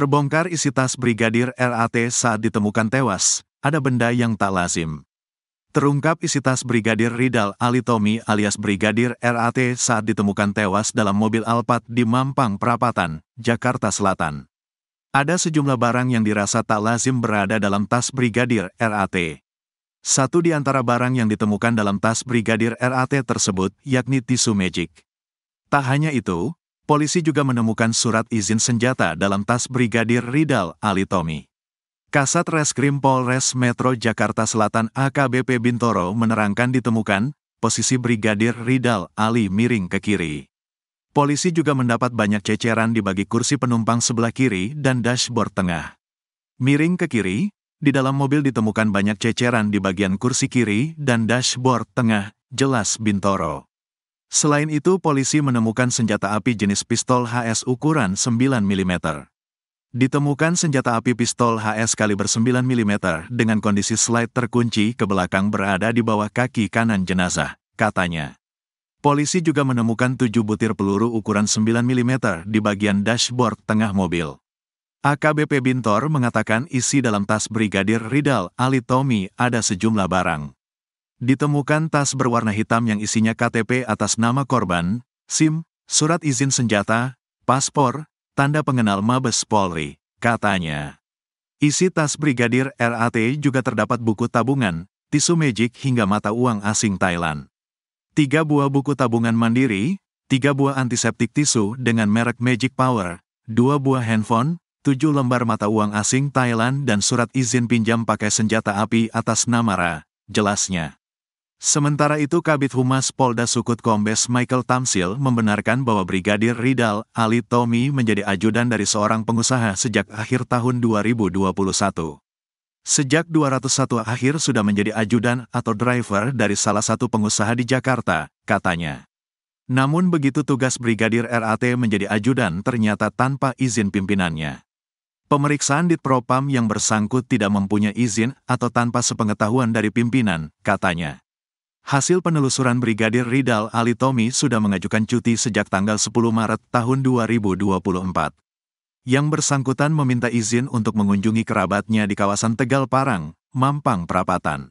Terbongkar isi tas Brigadir RAT saat ditemukan tewas, ada benda yang tak lazim. Terungkap isi tas Brigadir Ridal Ali Tommy alias Brigadir RAT saat ditemukan tewas dalam mobil Alphard di Mampang Prapatan, Jakarta Selatan. Ada sejumlah barang yang dirasa tak lazim berada dalam tas Brigadir RAT. Satu di antara barang yang ditemukan dalam tas Brigadir RAT tersebut yakni tisu magic. Tak hanya itu, polisi juga menemukan surat izin senjata dalam tas Brigadir Ridal Ali Tommy. Kasat Reskrim Polres Metro Jakarta Selatan AKBP Bintoro menerangkan ditemukan posisi Brigadir Ridal Ali miring ke kiri. Polisi juga mendapat banyak ceceran di bagi kursi penumpang sebelah kiri dan dashboard tengah. Miring ke kiri, di dalam mobil ditemukan banyak ceceran di bagian kursi kiri dan dashboard tengah, jelas Bintoro. Selain itu, polisi menemukan senjata api jenis pistol HS ukuran 9 mm. Ditemukan senjata api pistol HS kaliber 9 mm dengan kondisi slide terkunci ke belakang berada di bawah kaki kanan jenazah, katanya. Polisi juga menemukan tujuh butir peluru ukuran 9 mm di bagian dashboard tengah mobil. AKBP Bintor mengatakan isi dalam tas Brigadir Ridal Ali Tommy ada sejumlah barang. Ditemukan tas berwarna hitam yang isinya KTP atas nama korban, SIM, surat izin senjata, paspor, tanda pengenal Mabes Polri, katanya. Isi tas Brigadir RAT juga terdapat buku tabungan, tisu magic hingga mata uang asing Thailand. Tiga buah buku tabungan mandiri, tiga buah antiseptik tisu dengan merek Magic Power, dua buah handphone, tujuh lembar mata uang asing Thailand dan surat izin pinjam pakai senjata api atas Namara, jelasnya. Sementara itu Kabit Humas Polda Sukut Kombes Michael Tamsil membenarkan bahwa Brigadir Ridal Ali Tommy menjadi ajudan dari seorang pengusaha sejak akhir tahun 2021. Sejak 201 akhir sudah menjadi ajudan atau driver dari salah satu pengusaha di Jakarta, katanya. Namun begitu tugas Brigadir RAT menjadi ajudan ternyata tanpa izin pimpinannya. Pemeriksaan di Propam yang bersangkut tidak mempunyai izin atau tanpa sepengetahuan dari pimpinan, katanya. Hasil penelusuran Brigadir Ridal Ali Tommy sudah mengajukan cuti sejak tanggal 10 Maret tahun 2024. Yang bersangkutan meminta izin untuk mengunjungi kerabatnya di kawasan Tegal Parang, Mampang Prapatan.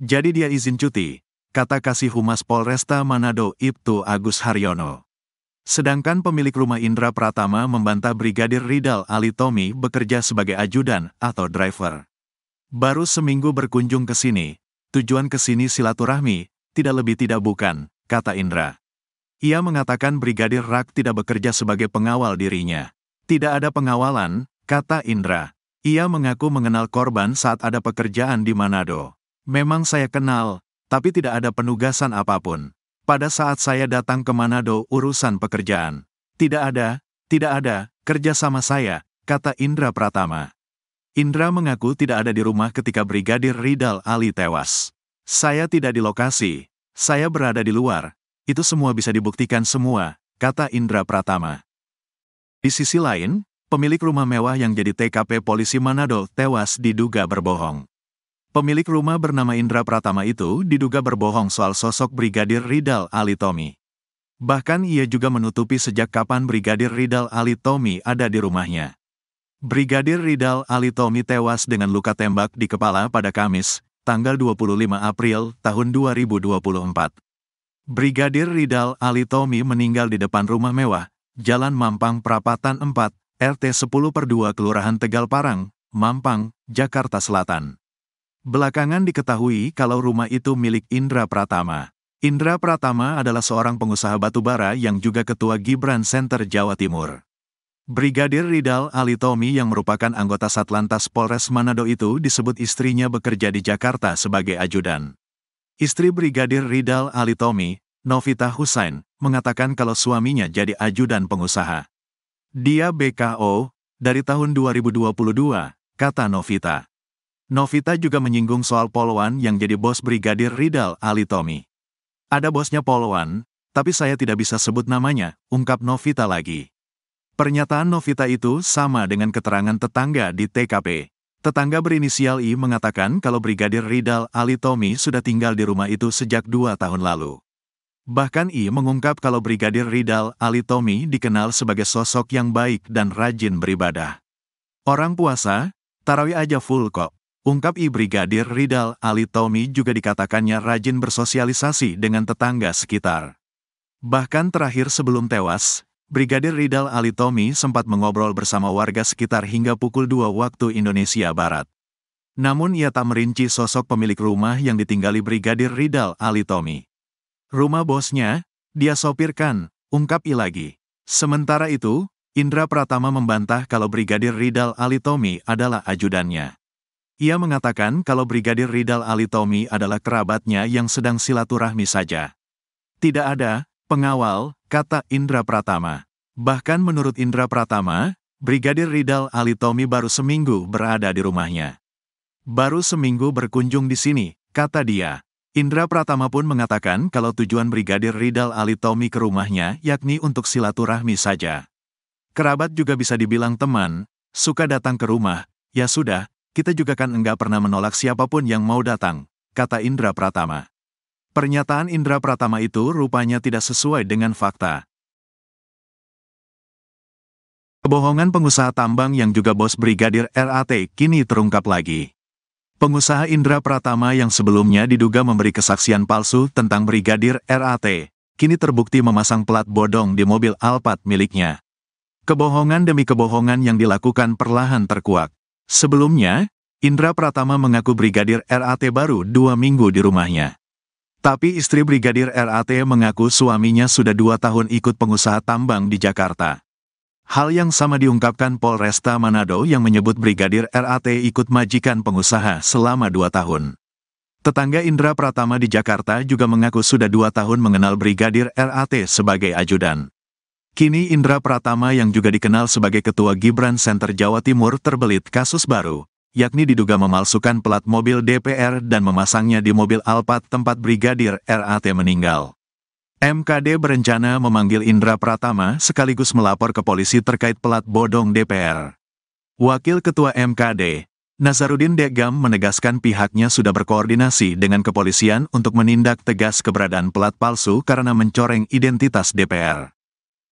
Jadi dia izin cuti, kata Kasih Humas Polresta Manado Ibtu Agus Haryono. Sedangkan pemilik rumah Indra Pratama membantah Brigadir Ridal Ali Tommy bekerja sebagai ajudan atau driver. Baru seminggu berkunjung ke sini, Tujuan kesini silaturahmi, tidak lebih tidak bukan, kata Indra. Ia mengatakan Brigadir Rak tidak bekerja sebagai pengawal dirinya. Tidak ada pengawalan, kata Indra. Ia mengaku mengenal korban saat ada pekerjaan di Manado. Memang saya kenal, tapi tidak ada penugasan apapun. Pada saat saya datang ke Manado urusan pekerjaan. Tidak ada, tidak ada, kerja sama saya, kata Indra Pratama. Indra mengaku tidak ada di rumah ketika Brigadir Ridal Ali tewas. Saya tidak di lokasi, saya berada di luar, itu semua bisa dibuktikan semua, kata Indra Pratama. Di sisi lain, pemilik rumah mewah yang jadi TKP polisi Manado tewas diduga berbohong. Pemilik rumah bernama Indra Pratama itu diduga berbohong soal sosok Brigadir Ridal Ali Tommy. Bahkan ia juga menutupi sejak kapan Brigadir Ridal Ali Tommy ada di rumahnya. Brigadir Ridal Ali Tommy tewas dengan luka tembak di kepala pada Kamis, tanggal 25 April tahun 2024. Brigadir Ridal Ali Tommy meninggal di depan rumah mewah, Jalan Mampang Prapatan 4, RT 10 per 2 Kelurahan Tegal Parang, Mampang, Jakarta Selatan. Belakangan diketahui kalau rumah itu milik Indra Pratama. Indra Pratama adalah seorang pengusaha batubara yang juga ketua Gibran Center Jawa Timur. Brigadir Ridal Ali Tommy yang merupakan anggota Satlantas Polres Manado itu disebut istrinya bekerja di Jakarta sebagai ajudan. Istri Brigadir Ridal Ali Tommy, Novita Husain, mengatakan kalau suaminya jadi ajudan pengusaha. Dia BKO dari tahun 2022, kata Novita. Novita juga menyinggung soal Polwan yang jadi bos Brigadir Ridal Ali Tommy. Ada bosnya Polwan, tapi saya tidak bisa sebut namanya, ungkap Novita lagi. Pernyataan Novita itu sama dengan keterangan tetangga di TKP. Tetangga berinisial I mengatakan kalau Brigadir Ridal Ali Tommy sudah tinggal di rumah itu sejak dua tahun lalu. Bahkan I mengungkap kalau Brigadir Ridal Ali Tommy dikenal sebagai sosok yang baik dan rajin beribadah. Orang puasa, tarawih aja full kok. Ungkap I Brigadir Ridal Ali Tommy juga dikatakannya rajin bersosialisasi dengan tetangga sekitar. Bahkan terakhir sebelum tewas, Brigadir Ridal Ali Tommy sempat mengobrol bersama warga sekitar hingga pukul 2 waktu Indonesia Barat. Namun ia tak merinci sosok pemilik rumah yang ditinggali Brigadir Ridal Ali Tommy. Rumah bosnya, dia sopirkan, ungkap I lagi. Sementara itu, Indra Pratama membantah kalau Brigadir Ridal Ali Tommy adalah ajudannya. Ia mengatakan kalau Brigadir Ridal Ali Tommy adalah kerabatnya yang sedang silaturahmi saja. Tidak ada, Pengawal, kata Indra Pratama. Bahkan menurut Indra Pratama, Brigadir Ridal Ali Tommy baru seminggu berada di rumahnya. Baru seminggu berkunjung di sini, kata dia. Indra Pratama pun mengatakan kalau tujuan Brigadir Ridal Ali Tommy ke rumahnya yakni untuk silaturahmi saja. Kerabat juga bisa dibilang teman, suka datang ke rumah, ya sudah, kita juga kan enggak pernah menolak siapapun yang mau datang, kata Indra Pratama. Pernyataan Indra Pratama itu rupanya tidak sesuai dengan fakta. Kebohongan pengusaha tambang yang juga bos Brigadir RAT kini terungkap lagi. Pengusaha Indra Pratama yang sebelumnya diduga memberi kesaksian palsu tentang Brigadir RAT, kini terbukti memasang pelat bodong di mobil Alphard miliknya. Kebohongan demi kebohongan yang dilakukan perlahan terkuak. Sebelumnya, Indra Pratama mengaku Brigadir RAT baru dua minggu di rumahnya. Tapi istri Brigadir RAT mengaku suaminya sudah dua tahun ikut pengusaha tambang di Jakarta. Hal yang sama diungkapkan Polresta Manado yang menyebut Brigadir RAT ikut majikan pengusaha selama dua tahun. Tetangga Indra Pratama di Jakarta juga mengaku sudah dua tahun mengenal Brigadir RAT sebagai ajudan. Kini Indra Pratama yang juga dikenal sebagai Ketua Gibran Center Jawa Timur terbelit kasus baru, yakni diduga memalsukan pelat mobil DPR dan memasangnya di mobil Alphard tempat Brigadir RAT meninggal. MKD berencana memanggil Indra Pratama sekaligus melapor ke polisi terkait pelat bodong DPR. Wakil Ketua MKD, Nazarudin Degam menegaskan pihaknya sudah berkoordinasi dengan kepolisian untuk menindak tegas keberadaan pelat palsu karena mencoreng identitas DPR.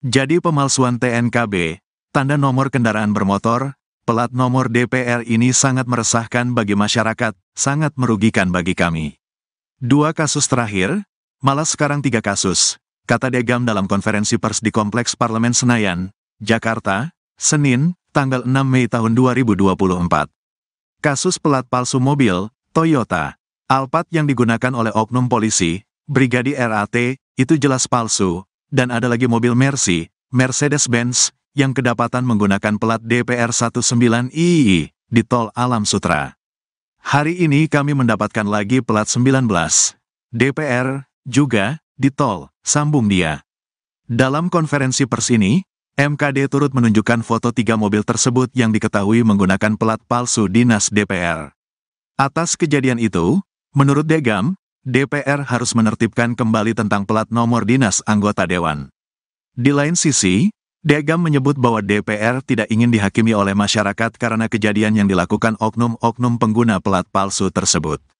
Jadi pemalsuan TNKB, tanda nomor kendaraan bermotor, Pelat nomor DPR ini sangat meresahkan bagi masyarakat, sangat merugikan bagi kami. Dua kasus terakhir, malah sekarang tiga kasus, kata Degam dalam konferensi pers di Kompleks Parlemen Senayan, Jakarta, Senin, tanggal 6 Mei tahun 2024. Kasus pelat palsu mobil, Toyota, Alphard yang digunakan oleh oknum polisi, Brigadi RAT, itu jelas palsu, dan ada lagi mobil Mercy, Mercedes-Benz, yang kedapatan menggunakan pelat DPR 19 II di Tol Alam Sutra. Hari ini kami mendapatkan lagi pelat 19 DPR juga di Tol, sambung dia. Dalam konferensi pers ini, MKD turut menunjukkan foto tiga mobil tersebut yang diketahui menggunakan pelat palsu Dinas DPR. Atas kejadian itu, menurut Degam, DPR harus menertibkan kembali tentang pelat nomor dinas anggota Dewan. Di lain sisi, Degam menyebut bahwa DPR tidak ingin dihakimi oleh masyarakat karena kejadian yang dilakukan oknum-oknum pengguna pelat palsu tersebut.